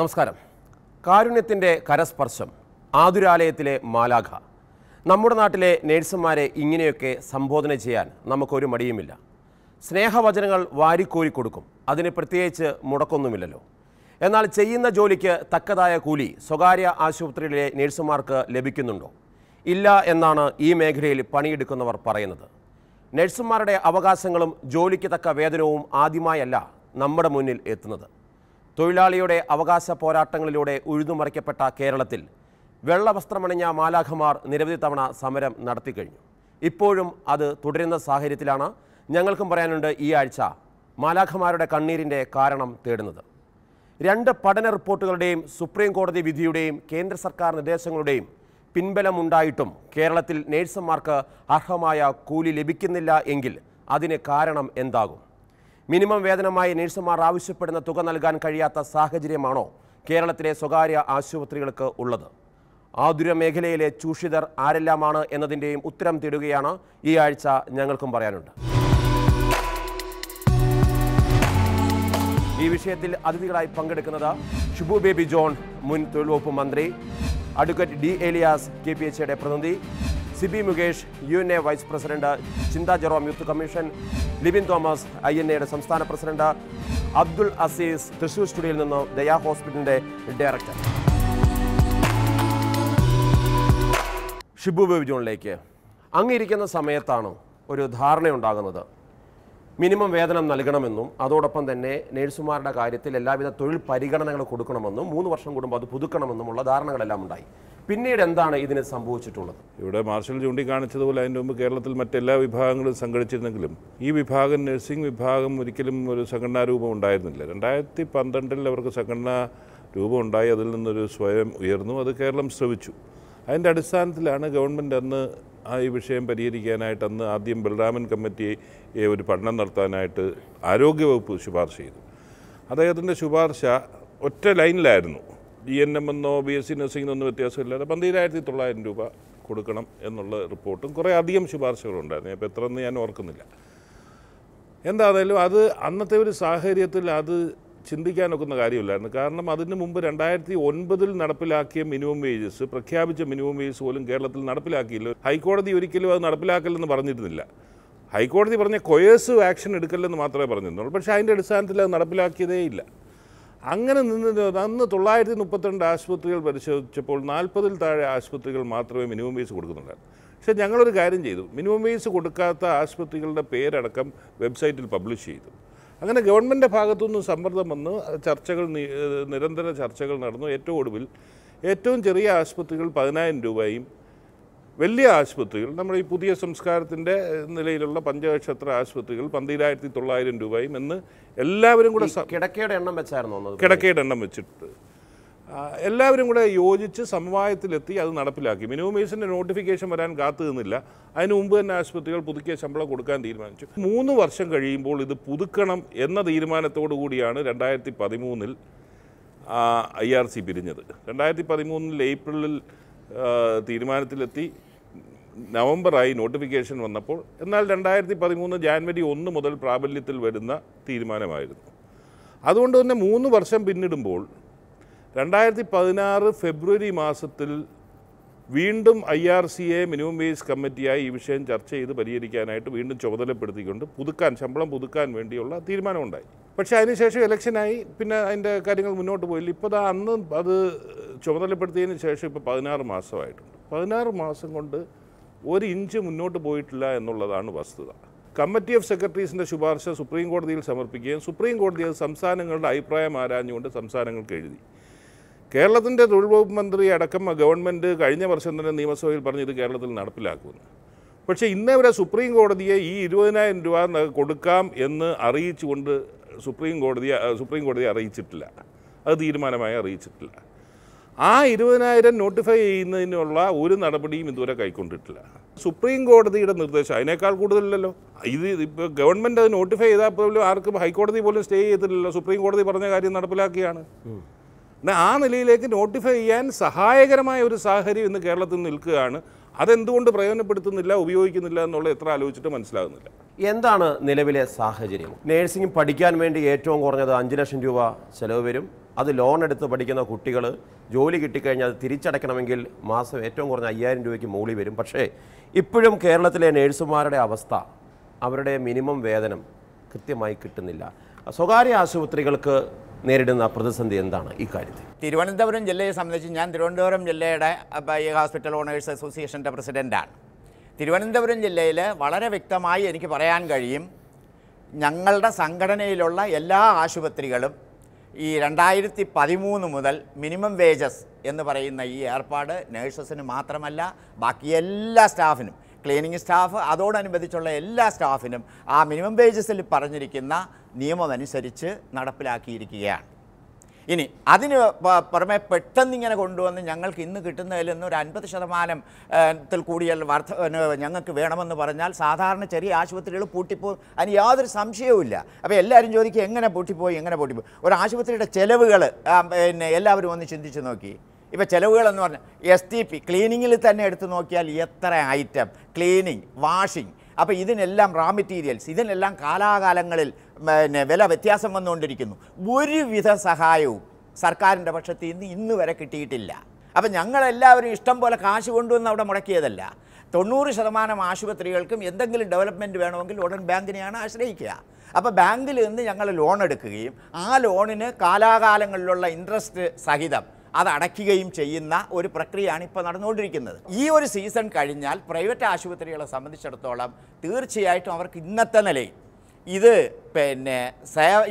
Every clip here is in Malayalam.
നമസ്കാരം കാരുണ്യത്തിൻ്റെ കരസ്പർശം ആതുരാലയത്തിലെ മാലാഖ നമ്മുടെ നാട്ടിലെ നേഴ്സുമാരെ ഇങ്ങനെയൊക്കെ സംബോധന ചെയ്യാൻ നമുക്കൊരു മടിയുമില്ല സ്നേഹവചനങ്ങൾ വാരിക്കോരി കൊടുക്കും അതിന് പ്രത്യേകിച്ച് മുടക്കൊന്നുമില്ലല്ലോ എന്നാൽ ചെയ്യുന്ന ജോലിക്ക് തക്കതായ കൂലി സ്വകാര്യ ആശുപത്രിയിലെ നേഴ്സുമാർക്ക് ലഭിക്കുന്നുണ്ടോ ഇല്ല എന്നാണ് ഈ മേഖലയിൽ പണിയെടുക്കുന്നവർ പറയുന്നത് നഴ്സുമാരുടെ അവകാശങ്ങളും ജോലിക്ക് തക്ക വേതനവും ആദ്യമായല്ല നമ്മുടെ മുന്നിൽ എത്തുന്നത് തൊഴിലാളിയുടെ അവകാശ പോരാട്ടങ്ങളിലൂടെ ഉഴുതുമറിക്കപ്പെട്ട കേരളത്തിൽ വെള്ളവസ്ത്രമണിഞ്ഞ മാലാഖമാർ നിരവധി തവണ സമരം നടത്തിക്കഴിഞ്ഞു ഇപ്പോഴും അത് തുടരുന്ന സാഹചര്യത്തിലാണ് ഞങ്ങൾക്കും പറയാനുണ്ട് ഈ ആഴ്ച മാലാഖമാരുടെ കണ്ണീരിൻ്റെ കാരണം തേടുന്നത് രണ്ട് പഠന റിപ്പോർട്ടുകളുടെയും സുപ്രീം കോടതി വിധിയുടെയും കേന്ദ്ര സർക്കാർ നിർദ്ദേശങ്ങളുടെയും പിൻബലമുണ്ടായിട്ടും കേരളത്തിൽ നേഴ്സുമാർക്ക് അർഹമായ കൂലി ലഭിക്കുന്നില്ല എങ്കിൽ അതിന് കാരണം എന്താകും മിനിമം വേതനമായി നഴ്സുമാർ ആവശ്യപ്പെടുന്ന തുക നൽകാൻ കഴിയാത്ത സാഹചര്യമാണോ കേരളത്തിലെ സ്വകാര്യ ആശുപത്രികൾക്ക് ഉള്ളത് ആതുര മേഖലയിലെ ചൂഷിതർ ആരെല്ലാമാണ് എന്നതിൻ്റെയും ഉത്തരം തേടുകയാണ് ഈ ആഴ്ച ഞങ്ങൾക്കും പറയാനുണ്ട് ഈ വിഷയത്തിൽ അതിഥികളായി പങ്കെടുക്കുന്നത് ഷുബു ബേബി ജോൺ മുൻ തൊഴിൽ വകുപ്പ് മന്ത്രി advocate D Eliyas K P H പ്രതിനിധി Sibi Mukesh U N A vice president Chintha Jerome youth commission Libin Thomas I N എയുടെ സംസ്ഥാന പ്രസിഡന്റ് അബ്ദുൾ അസീസ് തൃശൂർ സ്റ്റുഡിയോയിൽ നിന്ന് ദയാ ഹോസ്പിറ്റലിന്റെ ഡയറക്ടർ ഷിബു ബേബി അങ്ങിരിക്കുന്ന സമയത്താണ് ഒരു ധാരണയുണ്ടാകുന്നത് മിനിമം വേതനം നൽകണമെന്നും അതോടൊപ്പം തന്നെ നേഴ്സുമാരുടെ കാര്യത്തിൽ എല്ലാവിധ തൊഴിൽ പരിഗണനകൾ കൊടുക്കണമെന്നും മൂന്ന് വർഷം കൂടുമ്പോൾ അത് പുതുക്കണമെന്നുമുള്ള ധാരണകളെല്ലാം ഉണ്ടായി പിന്നീട് എന്താണ് ഇതിന് സംഭവിച്ചിട്ടുള്ളത് ഇവിടെ മാർഷൽ ചൂണ്ടിക്കാണിച്ചതുപോലെ അതിൻ്റെ മുമ്പ് കേരളത്തിൽ മറ്റെല്ലാ വിഭാഗങ്ങളും സംഘടിച്ചിരുന്നെങ്കിലും ഈ വിഭാഗം നഴ്സിംഗ് വിഭാഗം ഒരിക്കലും ഒരു സംഘടനാ രൂപം ഉണ്ടായിരുന്നില്ല രണ്ടായിരത്തി പന്ത്രണ്ടിൽ അവർക്ക് സംഘടനാ രൂപം ഉണ്ടായി അതിൽ നിന്നൊരു സ്വയം ഉയർന്നു അത് കേരളം ശ്രമിച്ചു അതിൻ്റെ അടിസ്ഥാനത്തിലാണ് ഗവൺമെൻറ് അന്ന് ആ ഈ വിഷയം പരിഹരിക്കാനായിട്ട് അന്ന് ആദ്യം ബലരാമൻ കമ്മിറ്റിയെ ഒരു പഠനം നടത്താനായിട്ട് ആരോഗ്യവകുപ്പ് ശുപാർശ ചെയ്തു അദ്ദേഹത്തിൻ്റെ ശുപാർശ ഒറ്റ ലൈനിലായിരുന്നു ജി എൻ എം എന്നോ ബി എസ് സി നഴ്സിംഗിനൊന്നും വ്യത്യാസമില്ലാതെ പന്തിരായിരത്തി തൊള്ളായിരം രൂപ കൊടുക്കണം എന്നുള്ള റിപ്പോർട്ടും കുറേ അധികം ശുപാർശകളുണ്ടായിരുന്നു ഇപ്പോൾ എത്രയെന്ന് ഞാൻ ഓർക്കുന്നില്ല എന്താണേലും അത് അന്നത്തെ ഒരു സാഹചര്യത്തിൽ അത് ചിന്തിക്കാനൊക്കുന്ന കാര്യമില്ലായിരുന്നു കാരണം അതിന് മുമ്പ് രണ്ടായിരത്തി ഒൻപതിൽ നടപ്പിലാക്കിയ മിനിമം വേജസ് പ്രഖ്യാപിച്ച മിനിമം വേജസ് പോലും കേരളത്തിൽ നടപ്പിലാക്കിയില്ല ഹൈക്കോടതി ഒരിക്കലും അത് നടപ്പിലാക്കില്ലെന്ന് പറഞ്ഞിരുന്നില്ല ഹൈക്കോടതി പറഞ്ഞ കൊയേഴ്സ് ആക്ഷൻ എടുക്കല്ലെന്ന് മാത്രമേ പറഞ്ഞിരുന്നുള്ളൂ പക്ഷേ അതിൻ്റെ അടിസ്ഥാനത്തിൽ അത് നടപ്പിലാക്കിയതേ ഇല്ല അങ്ങനെ നിന്ന് അന്ന് തൊള്ളായിരത്തി മുപ്പത്തിരണ്ട് ആശുപത്രികൾ പരിശോധിച്ചപ്പോൾ നാൽപ്പതിൽ താഴെ ആശുപത്രികൾ മാത്രമേ മിനിമം വേസ് കൊടുക്കുന്നുണ്ടായിരുന്നു പക്ഷേ ഞങ്ങളൊരു കാര്യം ചെയ്തു മിനിമം വേസ് കൊടുക്കാത്ത ആശുപത്രികളുടെ പേരടക്കം വെബ്സൈറ്റിൽ പബ്ലിഷ് ചെയ്തു അങ്ങനെ ഗവൺമെൻറ്റിൻ്റെ ഭാഗത്തുനിന്ന് സമ്മർദ്ദം വന്ന് ചർച്ചകൾ നിരന്തര ചർച്ചകൾ നടന്നു ഏറ്റവും ഒടുവിൽ ഏറ്റവും ചെറിയ ആശുപത്രികൾ പതിനായിരം രൂപയും വലിയ ആശുപത്രികൾ നമ്മുടെ ഈ പുതിയ സംസ്കാരത്തിൻ്റെ നിലയിലുള്ള പഞ്ചനക്ഷത്ര ആശുപത്രികൾ പന്തിരായിരത്തി തൊള്ളായിരം രൂപയും എന്ന് എല്ലാവരും കൂടെ കിടക്കയുടെ എണ്ണം വെച്ചായിരുന്നു കിടക്കയുടെ എണ്ണം വെച്ചിട്ട് എല്ലാവരും കൂടെ യോജിച്ച് സമവായത്തിലെത്തി അത് നടപ്പിലാക്കി മിനിമം വേസിൻ്റെ നോട്ടിഫിക്കേഷൻ വരാൻ കാത്തു നിന്നില്ല അതിന് മുമ്പ് തന്നെ ആശുപത്രികൾ പുതുക്കിയ ശമ്പളം കൊടുക്കാൻ തീരുമാനിച്ചു മൂന്ന് വർഷം കഴിയുമ്പോൾ ഇത് പുതുക്കണം എന്ന തീരുമാനത്തോടു കൂടിയാണ് രണ്ടായിരത്തി പതിമൂന്നിൽ ഐ ആർ സി പിരിഞ്ഞത് രണ്ടായിരത്തി പതിമൂന്നിൽ ഏപ്രിലിൽ തീരുമാനത്തിലെത്തി നവംബറായി നോട്ടിഫിക്കേഷൻ വന്നപ്പോൾ എന്നാൽ രണ്ടായിരത്തി പതിമൂന്ന് ജാൻവരി ഒന്ന് മുതൽ പ്രാബല്യത്തിൽ വരുന്ന തീരുമാനമായിരുന്നു അതുകൊണ്ട് തന്നെ മൂന്ന് വർഷം പിന്നിടുമ്പോൾ രണ്ടായിരത്തി പതിനാറ് ഫെബ്രുവരി മാസത്തിൽ വീണ്ടും I R C A minimum wage കമ്മിറ്റിയായി ഈ വിഷയം ചർച്ച ചെയ്ത് പരിഹരിക്കാനായിട്ട് വീണ്ടും ചുമതലപ്പെടുത്തിക്കൊണ്ട് പുതുക്കാൻ ശമ്പളം പുതുക്കാൻ വേണ്ടിയുള്ള തീരുമാനമുണ്ടായി പക്ഷേ അതിനുശേഷം ഇലക്ഷനായി പിന്നെ അതിൻ്റെ കാര്യങ്ങൾ മുന്നോട്ട് പോയില്ല ഇപ്പോൾ അന്ന് അത് ചുമതലപ്പെടുത്തിയതിന് ശേഷം ഇപ്പോൾ പതിനാറ് മാസമായിട്ടുണ്ട് പതിനാറ് മാസം കൊണ്ട് ഒരു ഇഞ്ച് മുന്നോട്ട് പോയിട്ടില്ല എന്നുള്ളതാണ് വസ്തുത കമ്മിറ്റി ഓഫ് സെക്രട്ടറീസിൻ്റെ ശുപാർശ സുപ്രീം കോടതിയിൽ സമർപ്പിക്കുകയും സുപ്രീം കോടതി അത് സംസ്ഥാനങ്ങളുടെ അഭിപ്രായം ആരാഞ്ഞുകൊണ്ട് സംസ്ഥാനങ്ങൾക്ക് എഴുതി കേരളത്തിൻ്റെ തൊഴിൽ വകുപ്പ് മന്ത്രി അടക്കം ഗവൺമെൻറ് കഴിഞ്ഞ വർഷം തന്നെ നിയമസഭയിൽ പറഞ്ഞ് ഇത് കേരളത്തിൽ നടപ്പിലാക്കുമെന്ന് പക്ഷേ ഇന്നേ വരെ സുപ്രീം കോടതിയെ ഈ ഇരുപതിനായിരം രൂപ കൊടുക്കാം എന്ന് അറിയിച്ചുകൊണ്ട് സുപ്രീം കോടതി സുപ്രീം കോടതിയെ അറിയിച്ചിട്ടില്ല അത് തീരുമാനമായി അറിയിച്ചിട്ടില്ല ആ ഇരുപതിനായിരം നോട്ടിഫൈ ചെയ്യുന്നതിനുള്ള ഒരു നടപടിയും ഇതുവരെ കൈക്കൊണ്ടിട്ടില്ല സുപ്രീം കോടതിയുടെ നിർദ്ദേശം അതിനേക്കാൾ കൂടുതലല്ലോ ഇത് ഇപ്പോൾ ഗവൺമെൻറ് അത് നോട്ടിഫൈ ചെയ്താൽ പോലും ആർക്കും ഹൈക്കോടതി പോലും സ്റ്റേ ചെയ്തിട്ടില്ലല്ലോ സുപ്രീം കോടതി പറഞ്ഞ കാര്യം നടപ്പിലാക്കിയാണ് ആ നിലയിലേക്ക് നോട്ടിഫൈ ചെയ്യാൻ സഹായകരമായ ഒരു സാഹചര്യം ഇന്ന് കേരളത്തിൽ നിൽക്കുകയാണ് അതെന്തുകൊണ്ട് പ്രയോജനപ്പെടുത്തുന്നില്ല ഉപയോഗിക്കുന്നില്ല എന്നുള്ള എത്ര ആലോചിച്ചിട്ട് മനസ്സിലാകുന്നില്ല എന്താണ് നിലവിലെ സാഹചര്യം നേഴ്സിംഗ് പഠിക്കാൻ വേണ്ടി ഏറ്റവും കുറഞ്ഞത് അഞ്ച് ലക്ഷം രൂപ ചിലവ് വരും അത് ലോൺ എടുത്ത് പഠിക്കുന്ന കുട്ടികൾ ജോലി കിട്ടിക്കഴിഞ്ഞാൽ അത് തിരിച്ചടയ്ക്കണമെങ്കിൽ മാസം ഏറ്റവും കുറഞ്ഞ അയ്യായിരം രൂപയ്ക്ക് മൂളി വരും പക്ഷേ ഇപ്പോഴും കേരളത്തിലെ നേഴ്സുമാരുടെ അവസ്ഥ അവരുടെ മിനിമം വേതനം കൃത്യമായി കിട്ടുന്നില്ല സ്വകാര്യ ആശുപത്രികൾക്ക് നേരിടുന്ന പ്രതിസന്ധി എന്താണ് ഈ കാര്യത്തിൽ തിരുവനന്തപുരം ജില്ലയെ സംബന്ധിച്ച് ഞാൻ തിരുവനന്തപുരം ജില്ലയുടെ ഹോസ്പിറ്റൽ ഓണേഴ്സ് അസോസിയേഷൻ്റെ പ്രസിഡൻ്റാണ് തിരുവനന്തപുരം ജില്ലയിൽ വളരെ വ്യക്തമായി എനിക്ക് പറയാൻ കഴിയും ഞങ്ങളുടെ സംഘടനയിലുള്ള എല്ലാ ആശുപത്രികളും ഈ രണ്ടായിരത്തി പതിമൂന്ന് മുതൽ മിനിമം വേജസ് എന്ന് പറയുന്ന ഈ ഏർപ്പാട് നേഴ്സസിന് മാത്രമല്ല ബാക്കി എല്ലാ സ്റ്റാഫിനും ക്ലീനിങ് സ്റ്റാഫ് അതോടനുബന്ധിച്ചുള്ള എല്ലാ സ്റ്റാഫിനും ആ മിനിമം വേജസിൽ പറഞ്ഞിരിക്കുന്ന നിയമമനുസരിച്ച് നടപ്പിലാക്കിയിരിക്കുകയാണ് ഇനി അതിന് പുറമെ പെട്ടെന്ന് ഇങ്ങനെ കൊണ്ടുവന്ന് ഞങ്ങൾക്ക് ഇന്ന് കിട്ടുന്നതിൽ നിന്ന് ഒരു അൻപത് ശതമാനത്തിൽ കൂടിയ വർദ്ധ ഞങ്ങൾക്ക് വേണമെന്ന് പറഞ്ഞാൽ സാധാരണ ചെറിയ ആശുപത്രികൾ പൂട്ടിപ്പോ അതിന് യാതൊരു സംശയവുമില്ല അപ്പോൾ എല്ലാവരും ചോദിക്കും എങ്ങനെ പൂട്ടിപ്പോയി എങ്ങനെ പൂട്ടിപ്പോയി ഒരു ആശുപത്രിയുടെ ചിലവുകൾ പിന്നെ എല്ലാവരും ഒന്ന് ചിന്തിച്ച് നോക്കി ഇപ്പം ചിലവുകളെന്ന് പറഞ്ഞാൽ എസ് ടി പി ക്ലീനിങ്ങിൽ തന്നെ എടുത്തു നോക്കിയാൽ എത്ര ഐറ്റം ക്ലീനിങ് വാഷിംഗ് അപ്പോൾ ഇതിനെല്ലാം റാ മെറ്റീരിയൽസ് ഇതിനെല്ലാം കാലാകാലങ്ങളിൽ പിന്നെ വില വ്യത്യാസം വന്നുകൊണ്ടിരിക്കുന്നു ഒരുവിധ സഹായവും സർക്കാരിൻ്റെ പക്ഷത്തിൽ നിന്ന് ഇന്ന് വരെ കിട്ടിയിട്ടില്ല അപ്പം ഞങ്ങളെല്ലാവരും ഇഷ്ടം പോലെ കാശ് കൊണ്ടുവന്ന് അവിടെ മുടക്കിയതല്ല തൊണ്ണൂറ് ശതമാനം ആശുപത്രികൾക്കും എന്തെങ്കിലും ഡെവലപ്മെൻറ്റ് വേണമെങ്കിൽ ഉടൻ ബാങ്കിനെയാണ് ആശ്രയിക്കുക അപ്പോൾ ബാങ്കിൽ നിന്ന് ഞങ്ങൾ ലോൺ എടുക്കുകയും ആ ലോണിന് കാലാകാലങ്ങളിലുള്ള ഇൻട്രസ്റ്റ് സഹിതം അത് അടയ്ക്കുകയും ചെയ്യുന്ന ഒരു പ്രക്രിയയാണ് ഇപ്പോൾ നടന്നുകൊണ്ടിരിക്കുന്നത് ഈ ഒരു സീസൺ കഴിഞ്ഞാൽ പ്രൈവറ്റ് ആശുപത്രികളെ സംബന്ധിച്ചിടത്തോളം തീർച്ചയായിട്ടും അവർക്ക് ഇന്നത്തെ നിലയിൽ ഇത് പിന്നെ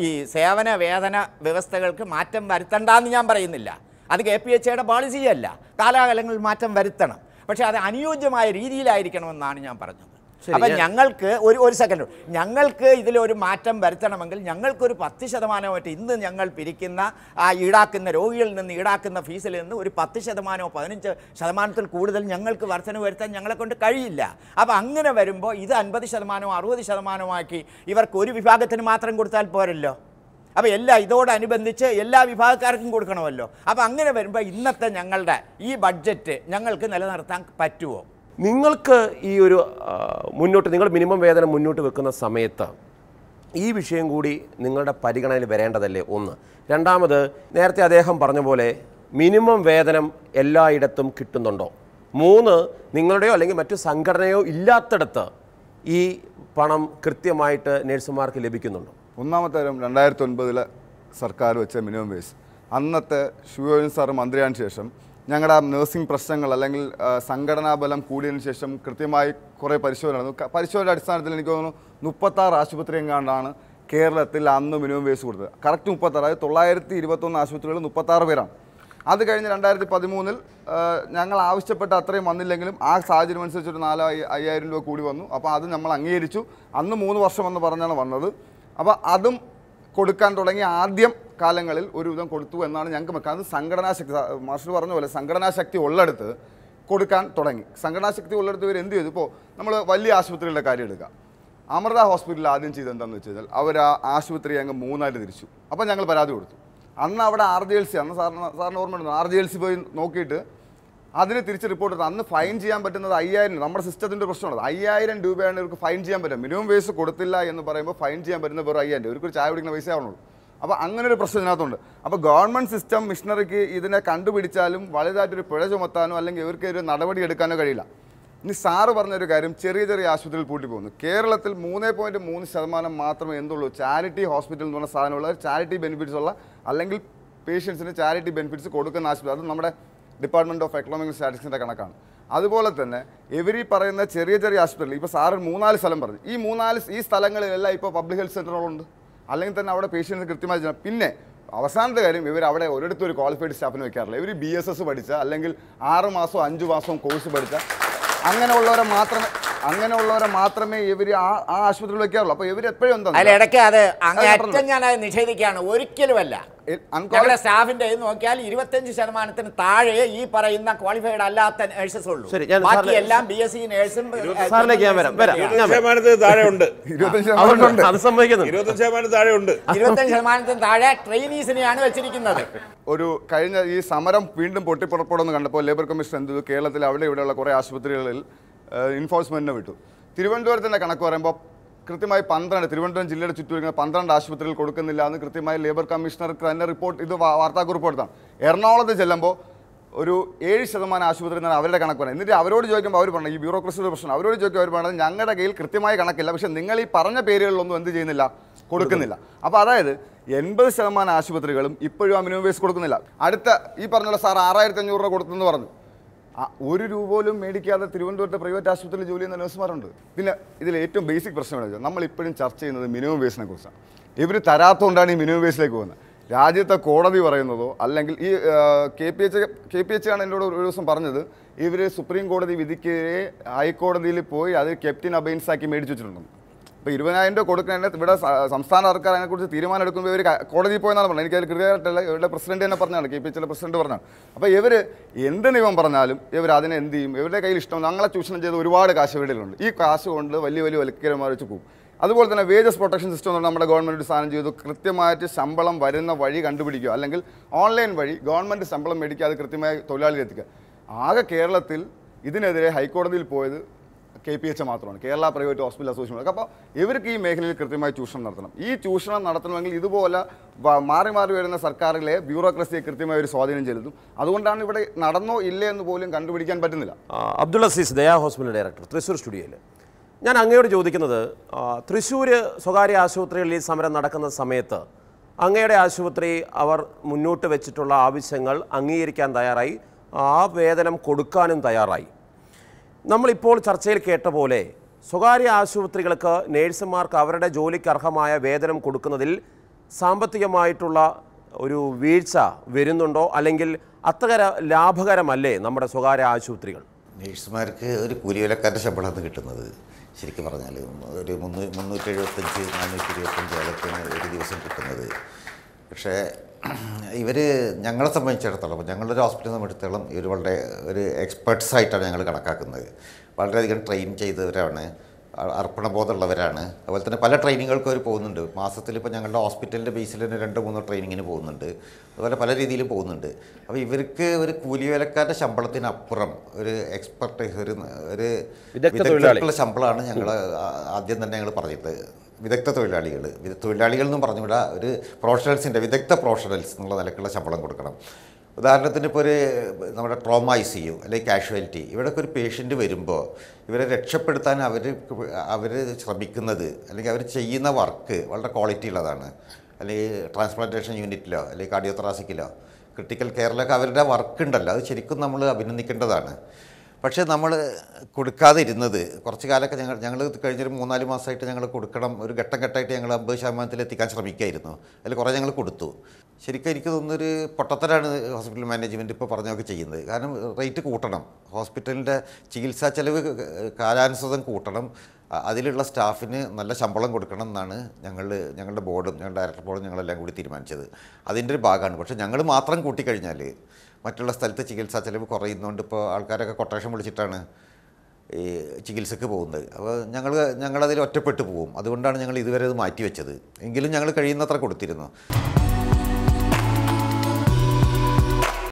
ഈ സേവന വേതന വ്യവസ്ഥകൾക്ക് മാറ്റം വരുത്തണ്ടെന്ന് ഞാൻ പറയുന്നില്ല അത് കെ പി എച്ച് എയുടെ പോളിസിയല്ല കാലാകാലങ്ങളിൽ മാറ്റം വരുത്തണം പക്ഷേ അത് അനുയോജ്യമായ രീതിയിലായിരിക്കണമെന്നാണ് ഞാൻ പറഞ്ഞത് അപ്പൊ ഞങ്ങൾക്ക് ഒരു ഒരു സെക്കൻഡ് ഞങ്ങൾക്ക് ഇതിലൊരു മാറ്റം വരുത്തണമെങ്കിൽ ഞങ്ങൾക്കൊരു പത്ത് ശതമാനം മറ്റോ ഇന്ന് ഞങ്ങൾ പിരിക്കുന്ന ആ ഈടാക്കുന്ന രോഗികളിൽ നിന്ന് ഈടാക്കുന്ന ഫീസിൽ നിന്ന് ഒരു പത്ത് ശതമാനമോ പതിനഞ്ച് ശതമാനത്തിൽ കൂടുതൽ ഞങ്ങൾക്ക് വർധന വരുത്താൻ ഞങ്ങളെ കൊണ്ട് കഴിയില്ല അപ്പം അങ്ങനെ വരുമ്പോൾ ഇത് അൻപത് ശതമാനമോ അറുപത് ആക്കി ഇവർക്ക് ഒരു വിഭാഗത്തിന് മാത്രം കൊടുത്താൽ പോരല്ലോ അപ്പോൾ എല്ലാ ഇതോടനുബന്ധിച്ച് എല്ലാ വിഭാഗക്കാർക്കും കൊടുക്കണമല്ലോ അപ്പോൾ അങ്ങനെ വരുമ്പോൾ ഇന്നത്തെ ഞങ്ങളുടെ ഈ ബഡ്ജറ്റ് ഞങ്ങൾക്ക് നിലനിർത്താൻ പറ്റുമോ നിങ്ങൾക്ക് ഈ ഒരു മുന്നോട്ട് നിങ്ങൾ മിനിമം വേതനം മുന്നോട്ട് വെക്കുന്ന സമയത്ത് ഈ വിഷയം കൂടി നിങ്ങളുടെ പരിഗണനയിൽ വരേണ്ടതല്ലേ ഒന്ന് രണ്ടാമത് നേരത്തെ അദ്ദേഹം പറഞ്ഞ പോലെ മിനിമം വേതനം എല്ലായിടത്തും കിട്ടുന്നുണ്ടോ മൂന്ന് നിങ്ങളുടെയോ അല്ലെങ്കിൽ മറ്റു സംഘടനയോ ഇല്ലാത്തടത്ത് ഈ പണം കൃത്യമായിട്ട് നഴ്സുമാർക്ക് ലഭിക്കുന്നുണ്ടോ ഒന്നാമത്തെ കാര്യം രണ്ടായിരത്തി ഒൻപതിലെ സർക്കാർ വെച്ച മിനിമം വേസ് അന്നത്തെ ശിവോജൻ സാർ മന്ത്രിയാൻ ശേഷം ഞങ്ങളുടെ നഴ്സിംഗ് പ്രശ്നങ്ങൾ അല്ലെങ്കിൽ ബലം കൂടിയതിനു ശേഷം കൃത്യമായി കുറേ പരിശോധന നടന്നു പരിശോധന അടിസ്ഥാനത്തിൽ എനിക്ക് തോന്നുന്നു മുപ്പത്താറ് ആശുപത്രി എങ്ങാണ്ടാണ് കേരളത്തിൽ അന്ന് മിനിമം വേസ് കൊടുത്തത് കറക്റ്റ് മുപ്പത്താറ് അതായത് തൊള്ളായിരത്തി ഇരുപത്തൊന്ന് ആശുപത്രികളിൽ മുപ്പത്താറ് പേരാണ് അത് കഴിഞ്ഞ് രണ്ടായിരത്തി പതിമൂന്നിൽ ഞങ്ങൾ ആവശ്യപ്പെട്ട അത്രയും വന്നില്ലെങ്കിലും ആ സാഹചര്യം അനുസരിച്ചൊരു ഒരു നാല് അയ്യായിരം രൂപ കൂടി വന്നു അപ്പോൾ അത് നമ്മൾ അംഗീകരിച്ചു അന്ന് മൂന്ന് വർഷം എന്ന് പറഞ്ഞാണ് വന്നത് അപ്പോൾ അതും കൊടുക്കാൻ തുടങ്ങി ആദ്യം കാലങ്ങളിൽ ഒരുവിധം കൊടുത്തു എന്നാണ് ഞങ്ങൾക്ക് വെക്കാം അത് സംഘടനാശക്തി മാർഷൽ പറഞ്ഞ പോലെ സംഘടനാശക്തി ഉള്ളെടുത്ത് കൊടുക്കാൻ തുടങ്ങി സംഘടനാശക്തി ഉള്ളെടുത്ത് ഇവർ എന്ത് ചെയ്തു ഇപ്പോൾ നമ്മൾ വലിയ ആശുപത്രികളുടെ കാര്യം എടുക്കുക അമൃത ഹോസ്പിറ്റലിൽ ആദ്യം ചെയ്ത് വെച്ച് കഴിഞ്ഞാൽ അവർ ആ ആശുപത്രി അങ്ങ് മൂന്നായിട്ട് തിരിച്ചു അപ്പോൾ ഞങ്ങൾ പരാതി കൊടുത്തു അന്ന് അവിടെ ആർ ജി എൽ സി അന്ന് സാറിന് സാറിന് ഓർമ്മയുണ്ട് ആർ ജി എൽ സി പോയി നോക്കിയിട്ട് അതിന് തിരിച്ച് റിപ്പോർട്ട് അന്ന് ഫൈൻ ചെയ്യാൻ പറ്റുന്നത് അയ്യായിരം നമ്മുടെ സിസ്റ്റത്തിൻ്റെ പ്രശ്നമാണ് അയ്യായിരം രൂപയാണ് ഇവർക്ക് ഫൈൻ ചെയ്യാൻ പറ്റുക മിനിമം വേസ് കൊടുത്തില്ല എന്ന് പറയുമ്പോൾ ഫൈൻ ചെയ്യാൻ പറ്റുന്ന വെറും അയ്യായിരം രൂപ ഇവർക്ക് ചായ കുടിക്കുന്ന പൈസ ആവണുള്ളൂ അപ്പോൾ അങ്ങനെ ഒരു പ്രശ്നം ഇതിനകത്തുണ്ട് അപ്പോൾ ഗവൺമെൻറ് സിസ്റ്റം മിഷണറിക്ക് ഇതിനെ കണ്ടുപിടിച്ചാലും വലുതായിട്ടൊരു പിഴ ചുമത്താനോ അല്ലെങ്കിൽ ഇവർക്ക് ഒരു നടപടി എടുക്കാനോ കഴിയില്ല ഇനി സാറ് പറഞ്ഞൊരു കാര്യം ചെറിയ ചെറിയ ആശുപത്രിയിൽ പൂട്ടി പോകുന്നു കേരളത്തിൽ മൂന്നേ പോയിൻറ്റ് മൂന്ന് ശതമാനം മാത്രമേ എന്തുള്ളൂ ചാരിറ്റി ഹോസ്പിറ്റൽ എന്ന് പറഞ്ഞ സാധനമുള്ള ചാരിറ്റി ബെനിഫിറ്റ്സ് ഉള്ള അല്ലെങ്കിൽ പേഷ്യൻസിന് ചാരിറ്റി ബെനിഫിറ്റ്സ് കൊടുക്കുന്ന ആശുപത്രി അത് നമ്മുടെ ഡിപ്പാർട്ട്മെൻറ്റ് ഓഫ് എക്കണോമിക് സ്റ്റാറ്റിക്സിൻ്റെ കണക്കാണ് അതുപോലെ തന്നെ എവരി പറയുന്ന ചെറിയ ചെറിയ ആശുപത്രികൾ ഇപ്പോൾ സാറ് മൂന്നാല് സ്ഥലം പറഞ്ഞു ഈ മൂന്നാല് ഈ സ്ഥലങ്ങളിലെല്ലാം ഇപ്പോൾ പബ്ലിക് ഹെൽത്ത് സെൻ്ററുകളുണ്ട് അല്ലെങ്കിൽ തന്നെ അവിടെ പേഷ്യൻസ് കൃത്യമായി ചെയ്യണം പിന്നെ അവസാനത്തെ കാര്യം ഇവർ അവിടെ ഒരിടത്തും ഒരു ക്വാളിഫൈഡ് സ്റ്റാഫിന് വെക്കാറില്ല ഇവർ ബി എസ് എസ് പഠിച്ച അല്ലെങ്കിൽ ആറ് മാസവും അഞ്ച് മാസവും കോഴ്സ് പഠിച്ച അങ്ങനെയുള്ളവരെ മാത്രമേ അങ്ങനെയുള്ളവരെ മാത്രമേ ഇവർ ആ ആ ആശുപത്രിയിൽ വെക്കാറുള്ളൂ അപ്പോൾ ഇവർ എപ്പോഴും എന്താ അല്ല ഇടയ്ക്ക് അത് അങ്ങനെ ഞാൻ അത് നിഷേധിക്കുകയാണ് ഒരിക്കലുമല്ല സ്റ്റാഫിന്റെ നോക്കിയാൽ ഇരുപത്തിയഞ്ച് ശതമാനത്തിന് താഴെ ഈ പറയുന്ന ക്വാളിഫൈഡ് അല്ലാത്ത നേഴ്സസ് ഉള്ളൂ ബാക്കി എല്ലാം ബി എസ് സി നേഴ്സും ശതമാനത്തിന് താഴെ ഉണ്ട് ഇരുപത്തഞ്ച് ശതമാനത്തിന് താഴെ ട്രെയിനീസിനെയാണ് വെച്ചിരിക്കുന്നത് ഒരു കഴിഞ്ഞ ഈ സമരം വീണ്ടും പൊട്ടിപ്പുറപ്പെടുന്നു കണ്ടപ്പോൾ ലേബർ കമ്മീഷൻ എന്ത് കേരളത്തിൽ അവിടെ ഇവിടെയുള്ള കുറേ ആശുപത്രികളിൽ എൻഫോഴ്സ്മെൻറ്റിനെ വിട്ടു തിരുവനന്തപുരത്തിൻ്റെ കണക്ക് പറയുമ്പോൾ കൃത്യമായി പന്ത്രണ്ട് തിരുവനന്തപുരം ജില്ലയുടെ ചുറ്റും പന്ത്രണ്ട് ആശുപത്രികൾ കൊടുക്കുന്നില്ല എന്ന് കൃത്യമായി ലേബർ കമ്മീഷണർക്ക് തന്നെ റിപ്പോർട്ട് ഇത് വാർത്താക്കുറിപ്പ് എടുത്താണ് എറണാകുളത്ത് ചെല്ലുമ്പോൾ ഒരു ഏഴ് ശതമാനം ആശുപത്രി എന്നാണ് അവരുടെ കണക്ക് പറയുന്നത് എന്നിട്ട് അവരോട് ചോദിക്കുമ്പോൾ അവർ പറഞ്ഞു ഈ ബ്യൂറോക്രസിയുടെ പ്രശ്നം അവരോട് ചോദിക്കുമ്പോൾ അവർ പറഞ്ഞത് ഞങ്ങളുടെ കയ്യിൽ കൃത്യമായ കണക്കില്ല പക്ഷേ നിങ്ങൾ ഈ പറഞ്ഞ പേരുകളിലൊന്നും എന്ത് ചെയ്യുന്നില്ല കൊടുക്കുന്നില്ല അപ്പോൾ അതായത് എൺപത് ശതമാനം ആശുപത്രികളും ഇപ്പോഴും അമിനോവേസ് കൊടുക്കുന്നില്ല അടുത്ത ഈ പറഞ്ഞുള്ള സാർ ആറായിരത്തി അഞ്ഞൂറ് രൂപ കൊടുത്തെന്ന് പറഞ്ഞു ഒരു രൂപ പോലും മേടിക്കാതെ തിരുവനന്തപുരത്തെ പ്രൈവറ്റ് ആശുപത്രിയിൽ ജോലി ചെയ്യുന്ന നഴ്സുമാരുണ്ട് പിന്നെ ഇതിൽ ഏറ്റവും ബേസിക് പ്രശ്നം എന്താ നമ്മൾ ഇപ്പോഴും ചർച്ച ചെയ്യുന്നത് മിനിമം വേസിനെ കുറിച്ചാണ് ഇവർ തരാത്തതുകൊണ്ടാണ് ഈ മിനിമം വേസിലേക്ക് പോകുന്നത് രാജ്യത്തെ കോടതി പറയുന്നതോ അല്ലെങ്കിൽ ഈ K P H K P H ആണ് എന്നോട് ഒരു ദിവസം പറഞ്ഞത് ഇവർ സുപ്രീം കോടതി വിധിക്കെതിരെ ഹൈക്കോടതിയിൽ പോയി അത് ക്യാപ്റ്റൻ അബൈൻസാക്കി മേടിച്ചു വെച്ചിട്ടുണ്ടെന്ന് അപ്പോൾ ഇരുപതിനായിരം രൂപ കൊടുക്കുന്നതിന് ഇവിടെ സംസ്ഥാന സർക്കാർ അതിനെക്കുറിച്ച് തീരുമാനം എടുക്കുമ്പോൾ ഇവർ കോടതിയിൽ പോയെന്നാണ് പറഞ്ഞത് അതിൽ കൃത്യമായിട്ടല്ല ഇവരുടെ പ്രസിഡന്റ് തന്നെ പറഞ്ഞതാണ് കെ പി എച്ചിലെ പ്രസിഡന്റ് പറഞ്ഞത് അപ്പോൾ ഇവർ എന്ത് നിയമം പറഞ്ഞാലും ഇവർ അതിനെ എന്ത് ചെയ്യും ഇവരുടെ കയ്യിൽ ഇഷ്ടം ഞങ്ങളെ ചൂഷണം ചെയ്ത് ഒരുപാട് കാശ് വീടുകളുണ്ട് ഈ കാശ് കൊണ്ട് വലിയ വലിയ വൽക്കരമാർ വെച്ച് പോകും അതുപോലെ തന്നെ വേജസ് പ്രൊട്ടക്ഷൻ സിസ്റ്റം എന്ന് നമ്മുടെ ഗവൺമെൻറ് സ്ഥാനം ചെയ്തു കൃത്യമായിട്ട് ശമ്പളം വരുന്ന വഴി കണ്ടുപിടിക്കുക അല്ലെങ്കിൽ ഓൺലൈൻ വഴി ഗവൺമെൻറ് ശമ്പളം മേടിക്കുക അത് കൃത്യമായി തൊഴിലാളിയിൽ എത്തിക്കുക ആകെ കേരളത്തിൽ ഇതിനെതിരെ ഹൈക്കോടതിയിൽ പോയത് കെ പി എച്ച് മാത്രമാണ് കേരള പ്രൈവറ്റ് ഹോസ്പിറ്റൽ അസോസിയേഷൻ അപ്പോൾ ഇവർക്ക് ഈ മേഖലയിൽ കൃത്യമായി ചൂഷണം നടത്തണം ഈ ചൂഷണം നടത്തണമെങ്കിൽ ഇതുപോലെ മാറി മാറി വരുന്ന സർക്കാരിലെ ബ്യൂറോക്രസിയെ കൃത്യമായി ഒരു സ്വാധീനം ചെലുത്തും അതുകൊണ്ടാണ് ഇവിടെ നടന്നോ ഇല്ലേ എന്ന് പോലും കണ്ടുപിടിക്കാൻ പറ്റുന്നില്ല അബ്ദുൾ അസീസ് ദയാ ഹോസ്പിറ്റൽ ഡയറക്ടർ തൃശ്ശൂർ സ്റ്റുഡിയോയിൽ ഞാൻ അങ്ങയോട് ചോദിക്കുന്നത് തൃശ്ശൂർ സ്വകാര്യ ആശുപത്രികളിൽ ഈ സമരം നടക്കുന്ന സമയത്ത് അങ്ങയുടെ ആശുപത്രി അവർ മുന്നോട്ട് വെച്ചിട്ടുള്ള ആവശ്യങ്ങൾ അംഗീകരിക്കാൻ തയ്യാറായി ആ വേതനം കൊടുക്കാനും തയ്യാറായി നമ്മളിപ്പോൾ ചർച്ചയിൽ കേട്ട പോലെ സ്വകാര്യ ആശുപത്രികൾക്ക് നേഴ്സുമാർക്ക് അവരുടെ ജോലിക്ക് അർഹമായ വേതനം കൊടുക്കുന്നതിൽ സാമ്പത്തികമായിട്ടുള്ള ഒരു വീഴ്ച വരുന്നുണ്ടോ അല്ലെങ്കിൽ അത്ര ലാഭകരമല്ലേ നമ്മുടെ സ്വകാര്യ ആശുപത്രികൾ നേഴ്സുമാർക്ക് ഒരു കൂലിവിലക്കാരുടെ ശമ്പളമാണ് കിട്ടുന്നത് ശരിക്കും പറഞ്ഞാൽ ഒരു മുന്നൂ മുന്നൂറ്റി എഴുപത്തഞ്ച് നാനൂറ്റി ഇരുപത്തഞ്ച് അതൊക്കെയാണ് ഒരു ദിവസം കിട്ടുന്നത് പക്ഷേ ഇവർ ഞങ്ങളെ സംബന്ധിച്ചിടത്തോളം ഞങ്ങളൊരു നിന്ന് സംബന്ധിച്ചിടത്തോളം ഇവർ വളരെ ഒരു എക്സ്പേർട്സ് ആയിട്ടാണ് ഞങ്ങൾ കണക്കാക്കുന്നത് വളരെയധികം ട്രെയിൻ ചെയ്തവരാണ് അർപ്പണബോധമുള്ളവരാണ് അതുപോലെ തന്നെ പല ട്രെയിനിങ്ങൾക്കും അവർ പോകുന്നുണ്ട് മാസത്തിൽ ഇപ്പോൾ ഞങ്ങളുടെ ഹോസ്പിറ്റലിൻ്റെ ബേസിൽ തന്നെ രണ്ട് മൂന്ന് ട്രെയിനിങ്ങിന് പോകുന്നുണ്ട് അതുപോലെ പല രീതിയിൽ പോകുന്നുണ്ട് അപ്പോൾ ഇവർക്ക് ഒരു കൂലിവേലക്കാരുടെ ശമ്പളത്തിനപ്പുറം ഒരു എക്സ്പെർട്ട് ഒരു ഒരു വിദഗ്ധർക്കുള്ള ശമ്പളമാണ് ഞങ്ങൾ ആദ്യം തന്നെ ഞങ്ങൾ പറഞ്ഞിട്ട് വിദഗ്ധ തൊഴിലാളികൾ തൊഴിലാളികൾ എന്നും പറഞ്ഞുകൂടാ ഒരു പ്രൊഫഷണൽസിൻ്റെ വിദഗ്ധ പ്രൊഫഷണൽസ് എന്നുള്ള നിലക്കുള്ള ശമ്പളം കൊടുക്കണം ഉദാഹരണത്തിന് ഇപ്പോൾ ഒരു നമ്മുടെ ട്രോമ ഐ സി യു അല്ലെങ്കിൽ കാഷ്വാലിറ്റി ഇവിടെയൊക്കെ ഒരു പേഷ്യൻ്റ് വരുമ്പോൾ ഇവരെ രക്ഷപ്പെടുത്താൻ അവർ അവർ ശ്രമിക്കുന്നത് അല്ലെങ്കിൽ അവർ ചെയ്യുന്ന വർക്ക് വളരെ ക്വാളിറ്റി ഉള്ളതാണ് അല്ലെങ്കിൽ ട്രാൻസ്പ്ലാന്റേഷൻ യൂണിറ്റിലോ അല്ലെങ്കിൽ കാർഡിയോത്രാസിക്കിലോ ക്രിട്ടിക്കൽ കെയറിലൊക്കെ അവരുടെ വർക്ക് ഉണ്ടല്ലോ അത് ശരിക്കും നമ്മൾ അഭിനന്ദിക്കേണ്ടതാണ് പക്ഷേ നമ്മൾ കൊടുക്കാതെ ഇരുന്നത് കുറച്ച് കാലമൊക്കെ ഞങ്ങൾ ഞങ്ങൾ കഴിഞ്ഞൊരു മൂന്നാല് മാസമായിട്ട് ഞങ്ങൾ കൊടുക്കണം ഒരു ഘട്ടം ഘട്ടമായിട്ട് ഞങ്ങൾ അമ്പത് ശതമാനത്തിൽ എത്തിക്കാൻ ശ്രമിക്കായിരുന്നു അതിൽ കുറേ ഞങ്ങൾ കൊടുത്തു ശരിക്കും എനിക്ക് തോന്നുന്നൊരു പൊട്ടത്തരാണ് ഹോസ്പിറ്റൽ മാനേജ്മെൻറ്റ് ഇപ്പോൾ പറഞ്ഞൊക്കെ ചെയ്യുന്നത് കാരണം റേറ്റ് കൂട്ടണം ഹോസ്പിറ്റലിൻ്റെ ചികിത്സാ ചെലവ് കാലാനുസൃതം കൂട്ടണം അതിലുള്ള സ്റ്റാഫിന് നല്ല ശമ്പളം കൊടുക്കണം എന്നാണ് ഞങ്ങൾ ഞങ്ങളുടെ ബോർഡും ഞങ്ങളുടെ ഡയറക്ടർ ബോർഡും ഞങ്ങളെല്ലാം കൂടി തീരുമാനിച്ചത് അതിൻ്റെ ഒരു ഭാഗമാണ് പക്ഷേ ഞങ്ങൾ മാത്രം കൂട്ടിക്കഴിഞ്ഞാൽ മറ്റുള്ള സ്ഥലത്ത് ചികിത്സാ ചിലവ് കുറയുന്നതുകൊണ്ട് ഇപ്പോൾ ആൾക്കാരൊക്കെ കൊട്ടേഷൻ വിളിച്ചിട്ടാണ് ഈ ചികിത്സക്ക് പോകുന്നത് അപ്പോൾ ഞങ്ങൾ ഞങ്ങളതിൽ ഒറ്റപ്പെട്ടു പോകും അതുകൊണ്ടാണ് ഞങ്ങൾ ഇതുവരെ അത് മാറ്റിവെച്ചത് എങ്കിലും ഞങ്ങൾ കഴിയുന്നത്ര കൊടുത്തിരുന്നു